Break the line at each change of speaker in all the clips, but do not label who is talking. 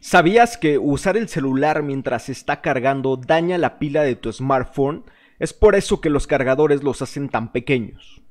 ¿Sabías que usar el celular mientras está cargando daña la pila de tu smartphone? Es por eso que los cargadores los hacen tan pequeños.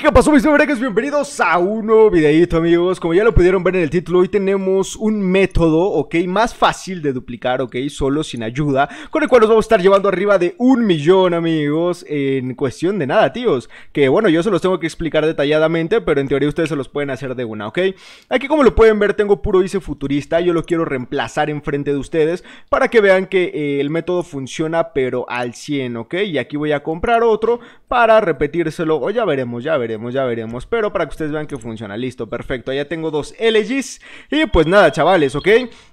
¿Qué pasó mis bebreques? Bienvenidos a un nuevo videito amigos Como ya lo pudieron ver en el título, hoy tenemos un método, ok, más fácil de duplicar, ok, solo, sin ayuda Con el cual nos vamos a estar llevando arriba de un millón amigos En cuestión de nada tíos Que bueno, yo se los tengo que explicar detalladamente Pero en teoría ustedes se los pueden hacer de una, ok Aquí como lo pueden ver tengo puro ICE futurista Yo lo quiero reemplazar enfrente de ustedes Para que vean que eh, el método funciona pero al 100, ok Y aquí voy a comprar otro para repetírselo O ya veremos, ya veremos veremos, ya veremos. Pero para que ustedes vean que funciona. Listo, perfecto. ya tengo dos LGs. Y pues nada, chavales, ¿ok?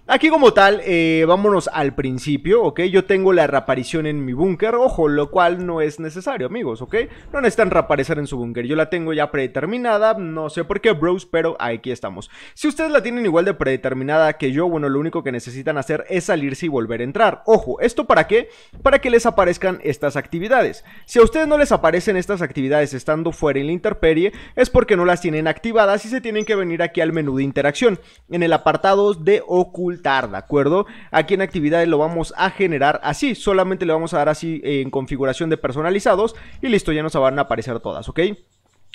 Aquí como tal, eh, vámonos al principio, ¿ok? Yo tengo la reaparición en mi búnker, ojo, lo cual no es necesario, amigos, ¿ok? No necesitan reaparecer en su búnker, yo la tengo ya predeterminada, no sé por qué, bros, pero aquí estamos. Si ustedes la tienen igual de predeterminada que yo, bueno, lo único que necesitan hacer es salirse y volver a entrar. Ojo, ¿esto para qué? Para que les aparezcan estas actividades. Si a ustedes no les aparecen estas actividades estando fuera en la interperie, es porque no las tienen activadas y se tienen que venir aquí al menú de interacción, en el apartado de ocultación ¿de acuerdo? Aquí en actividades lo vamos a generar así, solamente le vamos a dar así eh, en configuración de personalizados y listo, ya nos van a aparecer todas, ¿ok?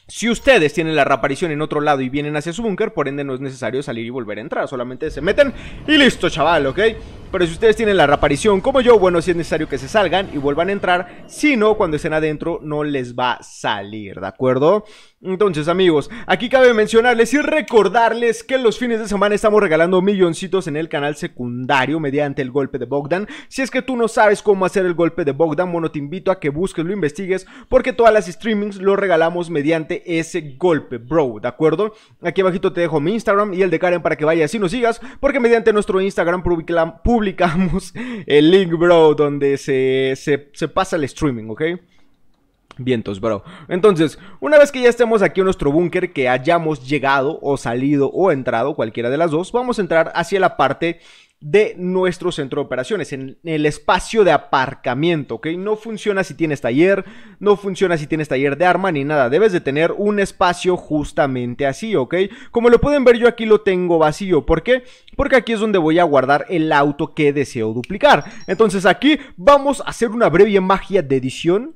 Si ustedes tienen la reaparición en otro lado y vienen hacia su búnker, por ende no es necesario salir y volver a entrar, solamente se meten y listo, chaval, ¿ok? Pero si ustedes tienen la reaparición como yo, bueno, si sí es necesario que se salgan y vuelvan a entrar, si no, cuando estén adentro no les va a salir, ¿de acuerdo? Entonces amigos, aquí cabe mencionarles y recordarles que los fines de semana estamos regalando milloncitos en el canal secundario mediante el golpe de Bogdan. Si es que tú no sabes cómo hacer el golpe de Bogdan, bueno, te invito a que busques, lo investigues, porque todas las streamings lo regalamos mediante ese golpe, bro, ¿de acuerdo? Aquí abajito te dejo mi Instagram y el de Karen para que vayas y nos sigas, porque mediante nuestro Instagram publicamos el link, bro, donde se, se, se pasa el streaming, ¿ok? Vientos, bro. Entonces, una vez que ya estemos aquí en nuestro búnker, que hayamos llegado o salido o entrado, cualquiera de las dos, vamos a entrar hacia la parte de nuestro centro de operaciones, en el espacio de aparcamiento, ¿ok? No funciona si tienes taller, no funciona si tienes taller de arma ni nada, debes de tener un espacio justamente así, ¿ok? Como lo pueden ver yo aquí lo tengo vacío, ¿por qué? Porque aquí es donde voy a guardar el auto que deseo duplicar. Entonces aquí vamos a hacer una breve magia de edición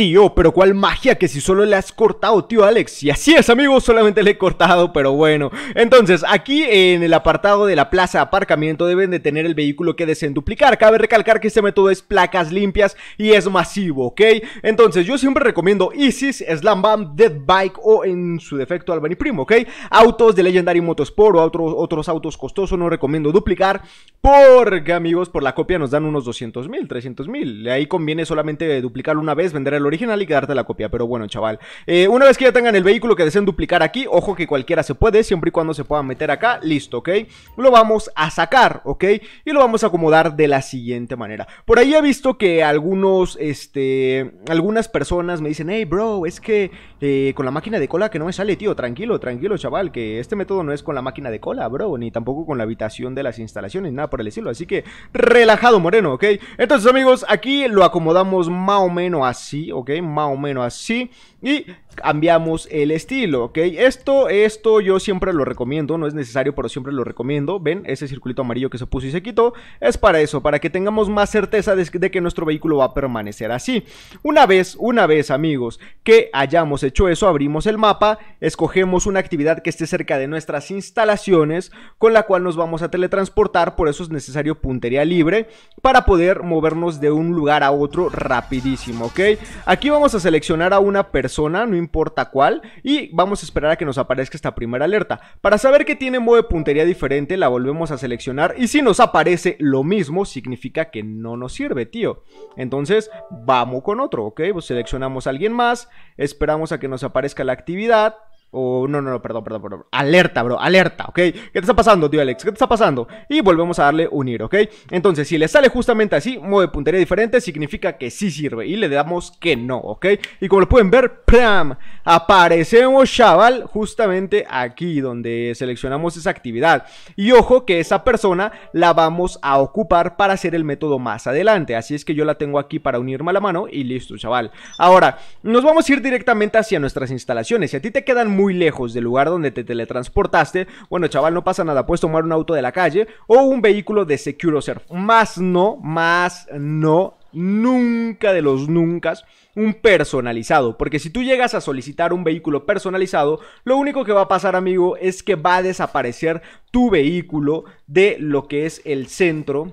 Tío, pero cuál magia que si solo le has cortado, tío Alex. Y así es, amigos, solamente le he cortado, pero bueno. Entonces, aquí en el apartado de la plaza de aparcamiento deben de tener el vehículo que deseen duplicar. Cabe recalcar que este método es placas limpias y es masivo, ¿ok? Entonces, yo siempre recomiendo Isis, Slam Bam, Dead Bike o en su defecto Albany Primo, ¿ok? Autos de Legendary Motorsport o otros, otros autos costosos no recomiendo duplicar porque, amigos, por la copia nos dan unos 200 mil, 300 mil. Ahí conviene solamente duplicarlo una vez, venderlo original y quedarte la copia. Pero bueno, chaval. Eh, una vez que ya tengan el vehículo que deseen duplicar aquí, ojo que cualquiera se puede, siempre y cuando se pueda meter acá, listo, ¿ok? Lo vamos a sacar, ¿ok? Y lo vamos a acomodar de la siguiente manera. Por ahí he visto que algunos, este, algunas personas me dicen, hey, bro, es que eh, con la máquina de cola que no me sale, tío, tranquilo, tranquilo, chaval, que este método no es con la máquina de cola, bro, ni tampoco con la habitación de las instalaciones, nada por el estilo. Así que relajado, moreno, ¿ok? Entonces, amigos, aquí lo acomodamos más o menos así, ¿ok? ok, más o menos así. Y cambiamos el estilo, ¿ok? Esto, esto yo siempre lo recomiendo, no es necesario, pero siempre lo recomiendo. ¿Ven? Ese circulito amarillo que se puso y se quitó es para eso, para que tengamos más certeza de, que nuestro vehículo va a permanecer así. Una vez, una vez, amigos, que hayamos hecho eso, abrimos el mapa, escogemos una actividad que esté cerca de nuestras instalaciones, con la cual nos vamos a teletransportar, por eso es necesario puntería libre, para poder movernos de un lugar a otro rapidísimo, ¿ok? Aquí vamos a seleccionar a una persona, no importa cuál, y vamos a esperar a que nos aparezca esta primera alerta. Para saber que tiene modo de puntería diferente, la volvemos a seleccionar, y si nos aparece lo mismo, significa que no nos sirve, tío. Entonces, vamos con otro, ¿ok? Pues seleccionamos a alguien más, esperamos a que nos aparezca la actividad, o no, no, perdón, perdón, perdón. Alerta, bro, alerta, ¿ok? ¿Qué te está pasando, tío Alex? ¿Qué te está pasando? Y volvemos a darle unir, ¿ok? Entonces, si le sale justamente así, modo puntería diferente, significa que sí sirve. Y le damos que no, ¿ok? Y como lo pueden ver, ¡pram! Aparecemos, chaval, justamente aquí donde seleccionamos esa actividad. Y ojo que esa persona la vamos a ocupar para hacer el método más adelante. Así es que yo la tengo aquí para unirme a la mano y listo, chaval. Ahora, nos vamos a ir directamente hacia nuestras instalaciones. Si a ti te quedan muy lejos del lugar donde te teletransportaste, bueno chaval, no pasa nada, puedes tomar un auto de la calle o un vehículo de SecuroServe. Más no, más no, nunca de los nunca un personalizado, porque si tú llegas a solicitar un vehículo personalizado, lo único que va a pasar, amigo, es que va a desaparecer tu vehículo de lo que es el centro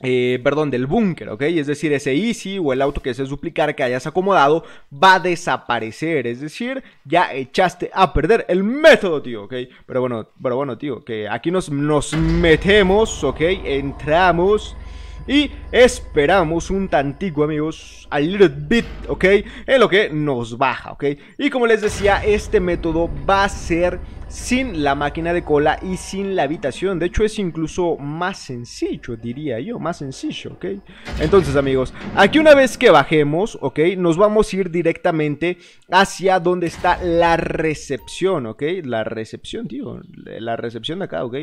eh, perdón, del búnker, ¿ok? Es decir, ese Easy o el auto que se duplicar que hayas acomodado va a desaparecer, es decir, ya echaste a perder el método, tío, ¿ok? Pero bueno, pero bueno, tío, que aquí nos, nos metemos, ¿ok? Entramos... Y esperamos un tantico, amigos, a little bit, ¿ok? En lo que nos baja, ¿ok? Y como les decía, este método va a ser sin la máquina de cola y sin la habitación. De hecho, es incluso más sencillo, diría yo, más sencillo, ¿ok? Entonces, amigos, aquí una vez que bajemos, ¿ok? Nos vamos a ir directamente hacia donde está la recepción, ¿ok? La recepción, tío, la recepción de acá, ¿ok?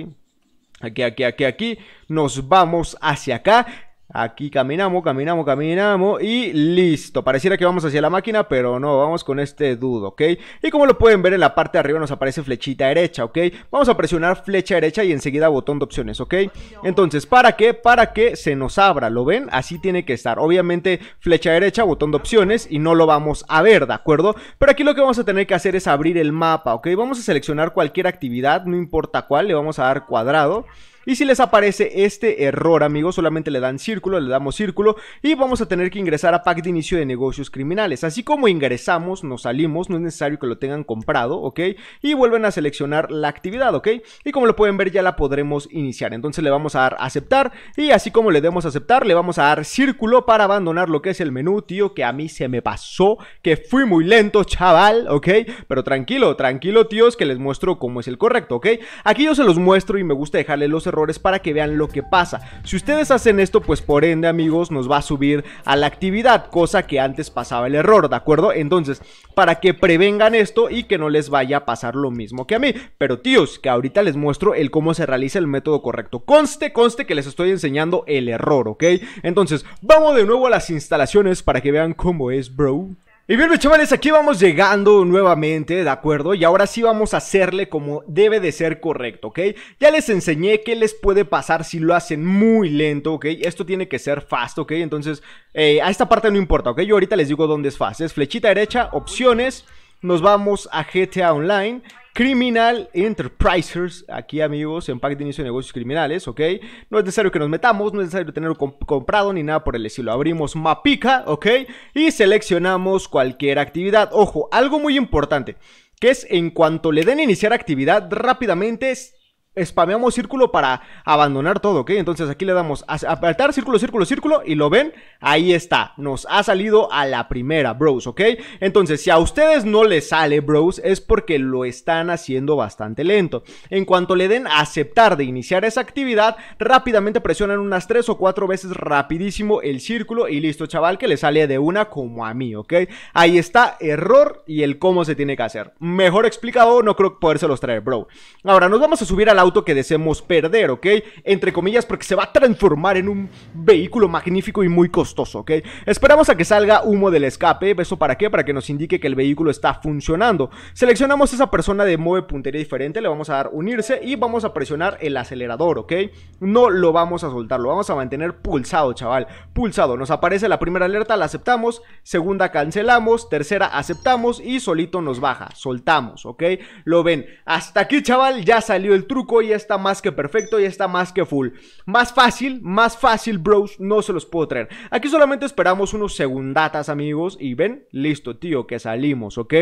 aquí, aquí, aquí, aquí, nos vamos hacia acá Aquí caminamos, caminamos, caminamos y listo. Pareciera que vamos hacia la máquina, pero no, vamos con este dudo, ¿ok? Y como lo pueden ver en la parte de arriba nos aparece flechita derecha, ¿ok? Vamos a presionar flecha derecha y enseguida botón de opciones, ¿ok? Entonces, ¿para qué? Para que se nos abra, ¿lo ven? Así tiene que estar. Obviamente flecha derecha, botón de opciones y no lo vamos a ver, ¿de acuerdo? Pero aquí lo que vamos a tener que hacer es abrir el mapa, ¿ok? Vamos a seleccionar cualquier actividad, no importa cuál, le vamos a dar cuadrado. Y si les aparece este error, amigos, solamente le dan círculo, le damos círculo y vamos a tener que ingresar a pack de inicio de negocios criminales. Así como ingresamos, nos salimos, no es necesario que lo tengan comprado, ¿ok? Y vuelven a seleccionar la actividad, ¿ok? Y como lo pueden ver, ya la podremos iniciar. Entonces le vamos a dar aceptar y así como le demos aceptar, le vamos a dar círculo para abandonar lo que es el menú, tío, que a mí se me pasó, que fui muy lento, chaval, ¿ok? Pero tranquilo, tranquilo, tíos, que les muestro cómo es el correcto, ¿ok? Aquí yo se los muestro y me gusta dejarle los errores para que vean lo que pasa. Si ustedes hacen esto, pues por ende, amigos, nos va a subir a la actividad, cosa que antes pasaba el error, ¿de acuerdo? Entonces, para que prevengan esto y que no les vaya a pasar lo mismo que a mí. Pero tíos, que ahorita les muestro el cómo se realiza el método correcto. Conste, conste que les estoy enseñando el error, ¿ok? Entonces, vamos de nuevo a las instalaciones para que vean cómo es, bro. Y bien, mis chavales, aquí vamos llegando nuevamente, ¿de acuerdo? Y ahora sí vamos a hacerle como debe de ser correcto, ¿ok? Ya les enseñé qué les puede pasar si lo hacen muy lento, ¿ok? Esto tiene que ser fast, ¿ok? Entonces, eh, a esta parte no importa, ¿ok? Yo ahorita les digo dónde es fast. Es flechita derecha, opciones, nos vamos a GTA Online Criminal Enterprisers, aquí amigos, en pack de inicio de negocios criminales, ¿ok? No es necesario que nos metamos, no es necesario tener comprado ni nada por el estilo. Abrimos Mapica, ¿ok? Y seleccionamos cualquier actividad. Ojo, algo muy importante, que es en cuanto le den iniciar actividad, rápidamente spameamos círculo para abandonar todo, ¿ok? Entonces aquí le damos a apretar círculo, círculo, círculo y lo ven, ahí está, nos ha salido a la primera, bros, ¿ok? Entonces si a ustedes no les sale, bros, es porque lo están haciendo bastante lento. En cuanto le den a aceptar de iniciar esa actividad, rápidamente presionan unas 3 o 4 veces rapidísimo el círculo y listo, chaval, que le sale de una como a mí, ¿ok? Ahí está, error y el cómo se tiene que hacer. Mejor explicado, no creo poderse los traer, bro. Ahora nos vamos a subir a la auto que deseemos perder, ¿ok? Entre comillas, porque se va a transformar en un vehículo magnífico y muy costoso, ¿ok? Esperamos a que salga humo del escape, ¿eso para qué? Para que nos indique que el vehículo está funcionando. Seleccionamos esa persona de mueve puntería diferente, le vamos a dar unirse y vamos a presionar el acelerador, ¿ok? No lo vamos a soltar, lo vamos a mantener pulsado, chaval, pulsado. Nos aparece la primera alerta, la aceptamos, segunda cancelamos, tercera aceptamos y solito nos baja, soltamos, ¿ok? Lo ven. Hasta aquí, chaval, ya salió el truco y está más que perfecto, y está más que full. Más fácil, más fácil, bros, no se los puedo traer. Aquí solamente esperamos unos segundatas, amigos, y ven, listo, tío, que salimos, ¿ok?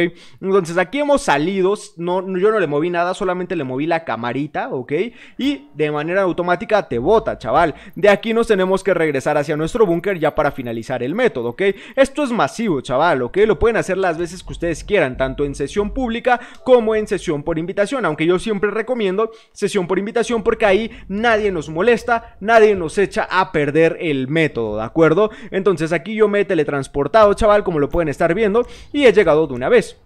Entonces aquí hemos salido, no, yo no le moví nada, solamente le moví la camarita, ¿ok? Y de manera automática te bota, chaval. De aquí nos tenemos que regresar hacia nuestro búnker ya para finalizar el método, ¿ok? Esto es masivo, chaval, ¿ok? Lo pueden hacer las veces que ustedes quieran, tanto en sesión pública como en sesión por invitación, aunque yo siempre recomiendo sesión por invitación porque ahí nadie nos molesta, nadie nos echa a perder el método, ¿de acuerdo? Entonces aquí yo me he teletransportado, chaval, como lo pueden estar viendo, y he llegado de una vez.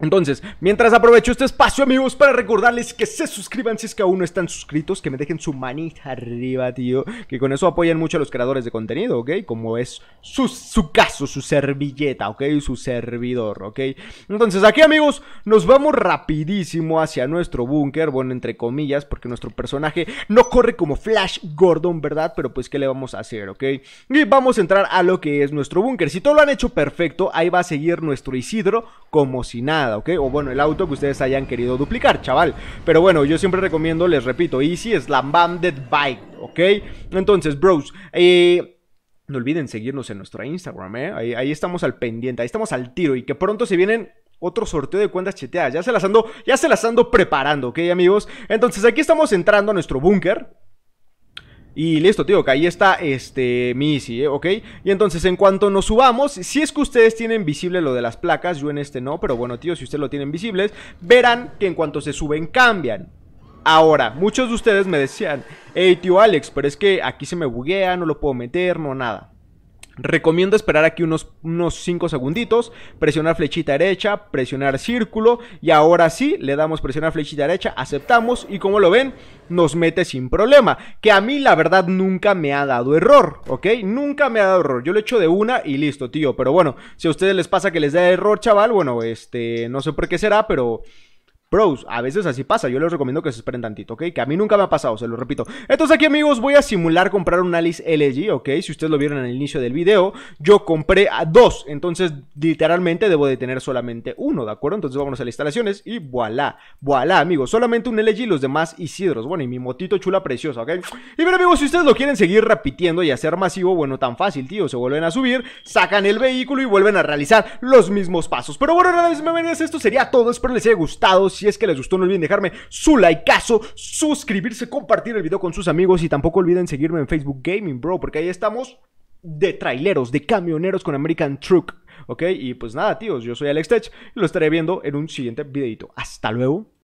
Entonces, mientras aprovecho este espacio, amigos, para recordarles que se suscriban si es que aún no están suscritos, que me dejen su manita arriba, tío, que con eso apoyan mucho a los creadores de contenido, ¿ok? Como es su, su caso, su servilleta, ¿ok? Su servidor, ¿ok? Entonces, aquí, amigos, nos vamos rapidísimo hacia nuestro búnker, bueno, entre comillas, porque nuestro personaje no corre como Flash Gordon, ¿verdad? Pero pues, ¿qué le vamos a hacer, ok? Y vamos a entrar a lo que es nuestro búnker. Si todo lo han hecho perfecto, ahí va a seguir nuestro Isidro como si nada. O bueno, el auto que ustedes hayan querido duplicar, chaval. Pero bueno, yo siempre recomiendo, les repito, Easy Slam Banded Bike, ¿ok? Entonces, bros, eh, No olviden seguirnos en nuestra Instagram, ¿eh? Ahí, estamos al pendiente, ahí estamos al tiro y que pronto se vienen otro sorteo de cuentas cheteadas. Ya se las ando, ya se las ando preparando, ¿ok, amigos? Entonces aquí estamos entrando a nuestro búnker. Y listo, tío, que ahí está este mi Easy, ¿eh? ¿ok? Y entonces, en cuanto nos subamos, si es que ustedes tienen visible lo de las placas, yo en este no, pero bueno, tío, si ustedes lo tienen visibles, verán que en cuanto se suben, cambian. Ahora, muchos de ustedes me decían, hey, tío Alex, pero es que aquí se me buguea, no lo puedo meter, no nada. Recomiendo esperar aquí unos 5 segunditos, presionar flechita derecha, presionar círculo y ahora sí le damos presionar flechita derecha, aceptamos y como lo ven nos mete sin problema, que a mí la verdad nunca me ha dado error, ¿ok? Nunca me ha dado error, yo lo echo de una y listo tío, pero bueno, si a ustedes les pasa que les da error chaval, bueno, este, no sé por qué será, pero... Bros, a veces así pasa, yo les recomiendo que se esperen tantito, ¿ok? Que a mí nunca me ha pasado, se lo repito. Entonces aquí amigos voy a simular comprar un Alice LG, ¿ok? Si ustedes lo vieron en el inicio del video, yo compré a dos, entonces literalmente debo de tener solamente uno, ¿de acuerdo? Entonces vámonos a las instalaciones y voilà, voilà amigos, solamente un LG y los demás Isidros, bueno y mi motito chula preciosa, ¿ok? Y bien amigos, si ustedes lo quieren seguir repitiendo y hacer masivo, bueno tan fácil tío, se vuelven a subir, sacan el vehículo y vuelven a realizar los mismos pasos. Pero bueno, nada más, esto sería todo, espero les haya gustado, si si es que les gustó, no olviden dejarme su likeazo, suscribirse, compartir el video con sus amigos y tampoco olviden seguirme en Facebook Gaming, bro, porque ahí estamos de traileros, de camioneros con American Truck. ¿Ok? Y pues nada, tíos, yo soy Alex Tech y lo estaré viendo en un siguiente videito. Hasta luego.